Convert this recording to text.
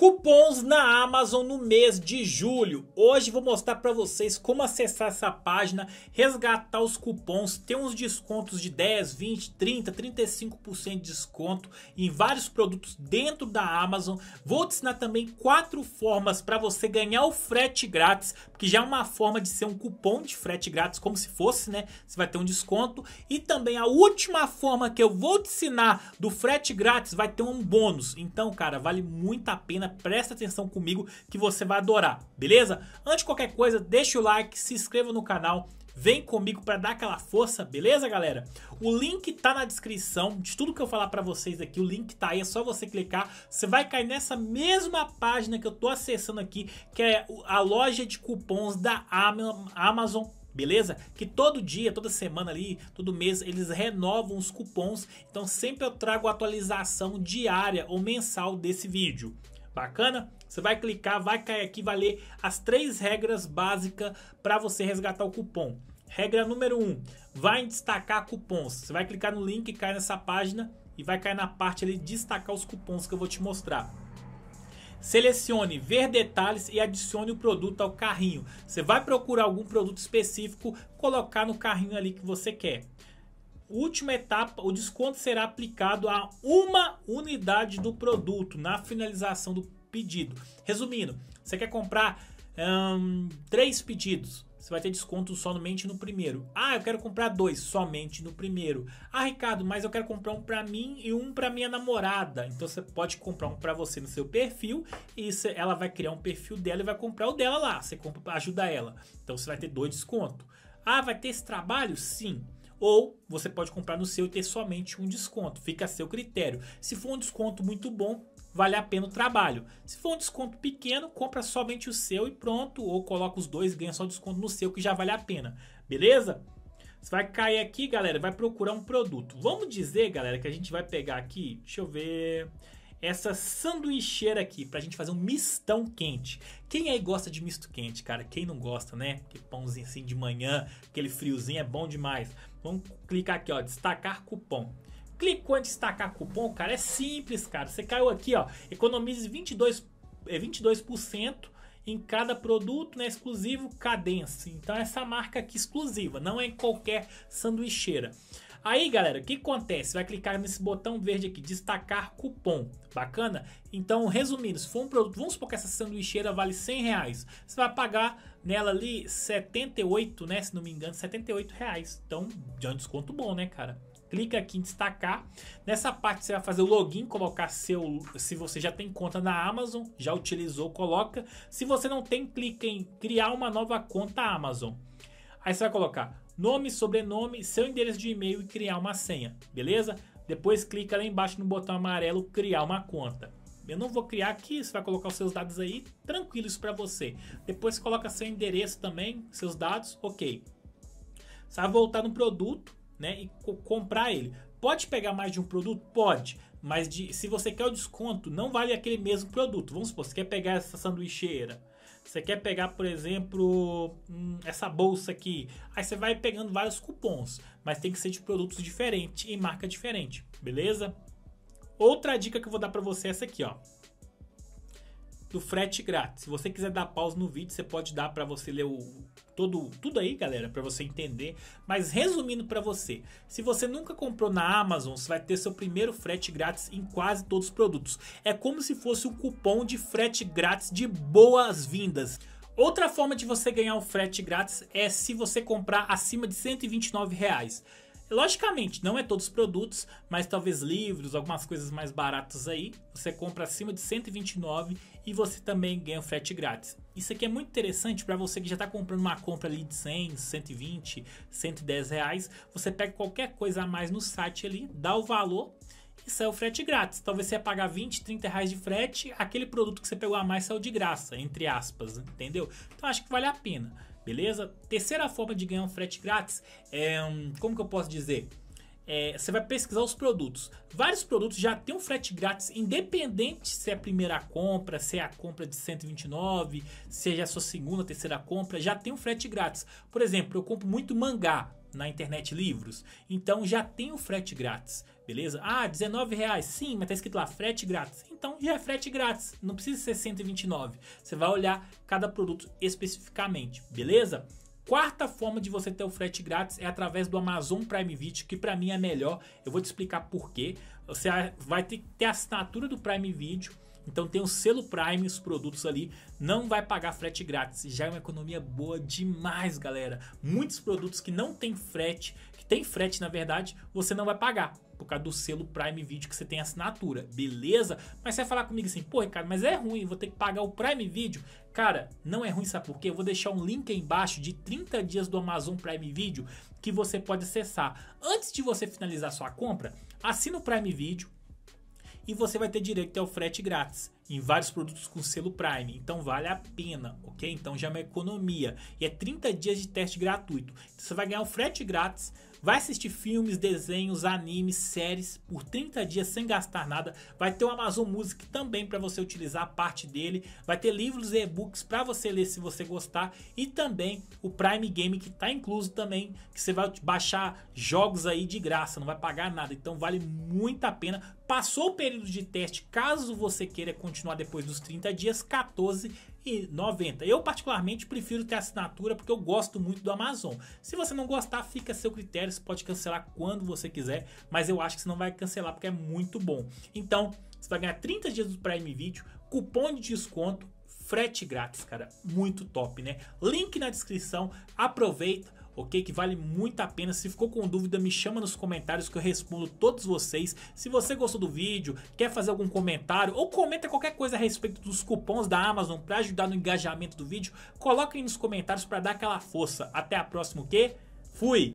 Cupons na Amazon no mês de julho. Hoje vou mostrar para vocês como acessar essa página, resgatar os cupons, ter uns descontos de 10, 20, 30, 35% de desconto em vários produtos dentro da Amazon. Vou te ensinar também quatro formas para você ganhar o frete grátis, que já é uma forma de ser um cupom de frete grátis, como se fosse, né? Você vai ter um desconto. E também a última forma que eu vou te ensinar do frete grátis vai ter um bônus. Então, cara, vale muito a pena presta atenção comigo que você vai adorar, beleza? Antes de qualquer coisa, deixa o like, se inscreva no canal, vem comigo para dar aquela força, beleza, galera? O link tá na descrição de tudo que eu falar para vocês aqui, o link tá aí, é só você clicar. Você vai cair nessa mesma página que eu tô acessando aqui, que é a loja de cupons da Amazon beleza? Que todo dia, toda semana ali, todo mês, eles renovam os cupons, então sempre eu trago atualização diária ou mensal desse vídeo. Bacana? Você vai clicar, vai cair aqui, vai ler as três regras básicas para você resgatar o cupom. Regra número 1, um, vai destacar cupons. Você vai clicar no link, cai nessa página e vai cair na parte ali destacar os cupons que eu vou te mostrar. Selecione ver detalhes e adicione o produto ao carrinho. Você vai procurar algum produto específico, colocar no carrinho ali que você quer última etapa, o desconto será aplicado a uma unidade do produto na finalização do pedido. Resumindo, você quer comprar três pedidos, você vai ter desconto somente no primeiro. Ah, eu quero comprar dois, somente no primeiro. Ah, Ricardo, mas eu quero comprar um para mim e um para minha namorada. Então você pode comprar um para você no seu perfil e ela vai criar um perfil dela e vai comprar o dela lá. Você compra, ajuda ela. Então você vai ter dois desconto. Ah, vai ter esse trabalho? Sim. Ou você pode comprar no seu e ter somente um desconto. Fica a seu critério. Se for um desconto muito bom, vale a pena o trabalho. Se for um desconto pequeno, compra somente o seu e pronto. Ou coloca os dois, ganha só desconto no seu, que já vale a pena. Beleza? Você vai cair aqui, galera, vai procurar um produto. Vamos dizer, galera, que a gente vai pegar aqui, deixa eu ver essa sanduicheira aqui pra gente fazer um mistão quente. Quem aí gosta de misto quente, cara? Quem não gosta, né? Que pãozinho assim de manhã, aquele friozinho é bom demais. Vamos clicar aqui, ó, destacar cupom. Clicou em destacar cupom, cara, é simples, cara. Você caiu aqui, ó, economize 22, 22% é, em cada produto, né, exclusivo Cadence. Então essa marca aqui exclusiva, não é em qualquer sanduicheira. Aí, galera, o que acontece? Vai clicar nesse botão verde aqui, destacar cupom. Bacana? Então, resumindo, se for um produto, vamos supor que essa sanduicheira vale 100 reais. Você vai pagar nela ali 78, né? Se não me engano, 78 reais. Então, de é um desconto bom, né, cara? clica aqui em destacar. Nessa parte você vai fazer o login, colocar seu, se você já tem conta na Amazon, já utilizou, coloca. Se você não tem, clica em criar uma nova conta Amazon. Aí você vai colocar nome, sobrenome, seu endereço de e-mail e criar uma senha, beleza? Depois clica lá embaixo no botão amarelo criar uma conta. Eu não vou criar aqui, você vai colocar os seus dados aí, tranquilo isso para você. Depois coloca seu endereço também, seus dados, ok. Você vai voltar no produto né, e co comprar ele. Pode pegar mais de um produto? Pode. Mas de, se você quer o desconto, não vale aquele mesmo produto. Vamos supor, você quer pegar essa sanduicheira você quer pegar, por exemplo, hum, essa bolsa aqui. Aí você vai pegando vários cupons, mas tem que ser de produtos diferentes, em marca diferente, beleza? Outra dica que eu vou dar para você é essa aqui, ó do frete é grátis. Se você quiser dar pausa no vídeo, você pode dar para você ler o todo tudo aí, galera, para você entender. Mas resumindo para você, se você nunca comprou na Amazon, você vai ter seu primeiro frete grátis em quase todos os produtos. É como se fosse um cupom de frete grátis de boas-vindas. Outra forma de você ganhar o frete grátis é se você comprar acima de 129 reais. Logicamente, não é todos os produtos, mas talvez livros, algumas coisas mais baratas aí, você compra acima de 129 e você também ganha o frete grátis. Isso aqui é muito interessante para você que já está comprando uma compra ali de 100, 120, 110 reais. Você pega qualquer coisa a mais no site ali, dá o valor e sai o frete grátis. Talvez você ia pagar 20, 30 reais de frete, aquele produto que você pegou a mais saiu de graça, entre aspas, entendeu? Então acho que vale a pena beleza? Terceira forma de ganhar um frete grátis é, como que eu posso dizer? É, você vai pesquisar os produtos. Vários produtos já tem um frete grátis, independente se é a primeira compra, se é a compra de 129, se é a sua segunda, terceira compra, já tem um frete grátis. Por exemplo, eu compro muito mangá na internet livros. Então já tem o frete grátis, beleza? Ah, R$19,00. Sim, mas tá escrito lá frete grátis. Então já é frete grátis, não precisa ser 129. Você vai olhar cada produto especificamente, beleza? Quarta forma de você ter o frete grátis é através do Amazon Prime Video, que para mim é melhor. Eu vou te explicar por quê. Você vai ter que ter a assinatura do Prime Video então tem o selo Prime, os produtos ali, não vai pagar frete grátis. Já é uma economia boa demais, galera. Muitos produtos que não tem frete, que tem frete na verdade, você não vai pagar por causa do selo Prime Video que você tem assinatura, beleza? Mas você vai falar comigo assim, pô Ricardo, mas é ruim, vou ter que pagar o Prime Video? Cara, não é ruim, sabe por quê? Eu vou deixar um link aí embaixo de 30 dias do Amazon Prime Video que você pode acessar. Antes de você finalizar sua compra, assina o Prime Video, e você vai ter direito ao frete grátis em vários produtos com selo Prime. Então vale a pena, ok? Então já é uma economia. E é 30 dias de teste gratuito. Então, você vai ganhar o frete grátis, vai assistir filmes, desenhos, animes, séries por 30 dias sem gastar nada. Vai ter o Amazon Music também para você utilizar parte dele. Vai ter livros e e-books para você ler se você gostar. E também o Prime Game que está incluso também, que você vai baixar jogos aí de graça, não vai pagar nada. Então vale muito a pena. Passou o período de teste, caso você queira continuar continuar depois dos 30 dias, R$14,90. Eu particularmente prefiro ter assinatura porque eu gosto muito do Amazon. Se você não gostar, fica a seu critério, você pode cancelar quando você quiser, mas eu acho que você não vai cancelar porque é muito bom. Então, você vai ganhar 30 dias do Prime Video, cupom de desconto, frete grátis, cara, muito top, né? Link na descrição, aproveita, ok? Que vale muito a pena. Se ficou com dúvida, me chama nos comentários que eu respondo todos vocês. Se você gostou do vídeo, quer fazer algum comentário ou comenta qualquer coisa a respeito dos cupons da Amazon para ajudar no engajamento do vídeo, coloque aí nos comentários para dar aquela força. Até a próxima, o quê? Fui!